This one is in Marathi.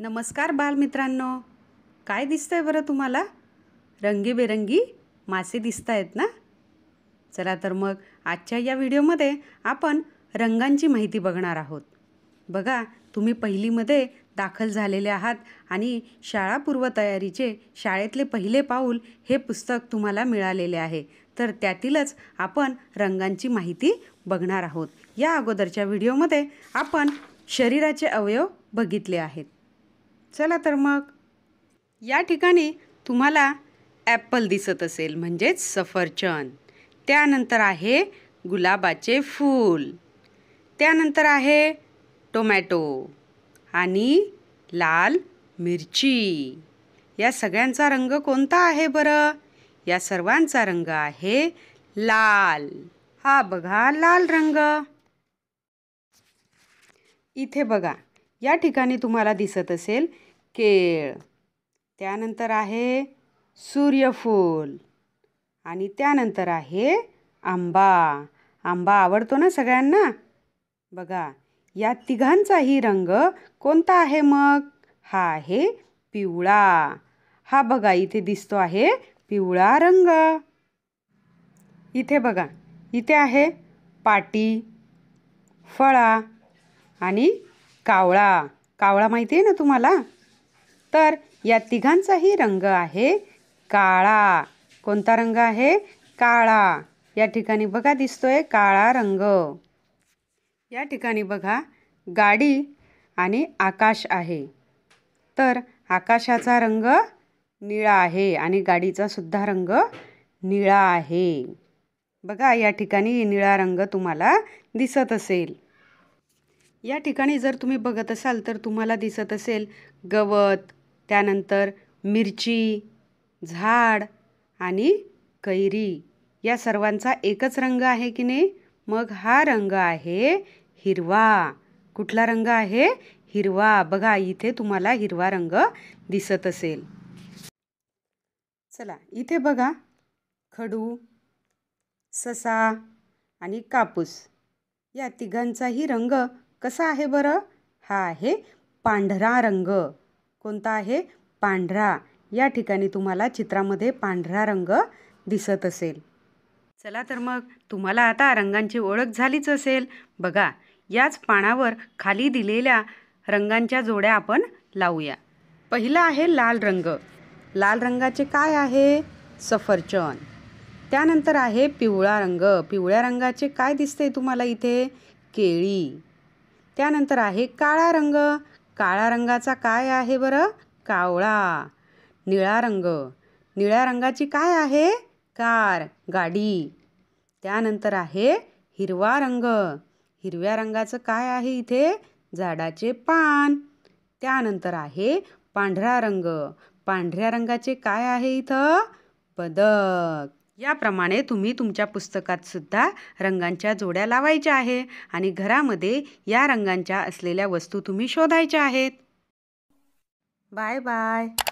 नमस्कार बालमित्रांनो काय दिसतं आहे बरं तुम्हाला रंगीबेरंगी मासे दिसत आहेत ना चला तर मग आजच्या या व्हिडिओमध्ये आपण रंगांची माहिती बघणार आहोत बघा तुम्ही पहिलीमध्ये दाखल झालेले आहात आणि शाळा पूर्वतयारीचे शाळेतले पहिले पाऊल हे पुस्तक तुम्हाला मिळालेले आहे तर त्यातीलच आपण रंगांची माहिती बघणार आहोत या अगोदरच्या व्हिडिओमध्ये आपण शरीराचे अवयव बघितले आहेत चला तर मग या ठिकाणी तुम्हाला ॲपल दिसत असेल म्हणजेच सफरचंद त्यानंतर आहे गुलाबाचे फूल त्यानंतर आहे टोमॅटो आणि लाल मिरची या सगळ्यांचा रंग कोणता आहे बरं या सर्वांचा रंग आहे लाल हा बघा लाल रंग इथे बघा या ठिकाणी तुम्हाला दिसत असेल केळ त्यानंतर आहे सूर्यफूल आणि त्यानंतर आहे आंबा आंबा आवडतो ना सगळ्यांना बघा या तिघांचाही रंग कोणता आहे मग हा आहे पिवळा हा बघा इथे दिसतो आहे पिवळा रंग इथे बघा इथे आहे पाटी फळा आणि कावळा कावळा माहिती आहे ना तुम्हाला तर या तिघांचाही रंग आहे काळा कोणता रंग आहे काळा या ठिकाणी बघा दिसतोय काळा रंग या ठिकाणी बघा गाडी आणि आकाश आहे तर आकाशाचा रंग निळा आहे आणि गाडीचा सुद्धा रंग निळा आहे बघा या ठिकाणी निळा रंग तुम्हाला दिसत असेल या ठिकाणी जर तुम्ही बघत असाल तर तुम्हाला दिसत असेल गवत त्यानंतर मिरची झाड आणि कैरी या सर्वांचा एकच रंग आहे की नाही मग हा रंग आहे हिरवा कुठला रंग आहे हिरवा बघा इथे तुम्हाला हिरवा रंग दिसत असेल चला इथे बघा खडू ससा आणि कापूस या तिघांचाही रंग कसा आहे बरं हा आहे पांढरा रंग कोणता आहे पांढरा या ठिकाणी तुम्हाला चित्रामध्ये पांढरा रंग दिसत असेल चला तर मग तुम्हाला आता रंगांची ओळख झालीच असेल बघा याच पानावर खाली दिलेल्या रंगांच्या जोड्या आपण लावूया पहिला आहे लाल रंग लाल रंगाचे काय आहे सफरचंद त्यानंतर आहे पिवळा रंग पिवळ्या रंगाचे काय दिसते तुम्हाला इथे केळी त्यानंतर आहे काळा रंग काळा रंगाचा काय आहे बरं कावळा निळा रंग निळ्या रंगाची काय आहे कार गाडी त्यानंतर आहे हिरवा रंग हिरव्या रंगाचं काय आहे इथे झाडाचे पान त्यानंतर आहे पांढरा रंग पांढऱ्या रंगाचे काय आहे इथं पदक याप्रमाणे तुम्ही तुमच्या पुस्तकातसुद्धा रंगांच्या जोड्या लावायच्या आहे आणि घरामध्ये या रंगांच्या असलेल्या वस्तू तुम्ही शोधायच्या आहेत बाय बाय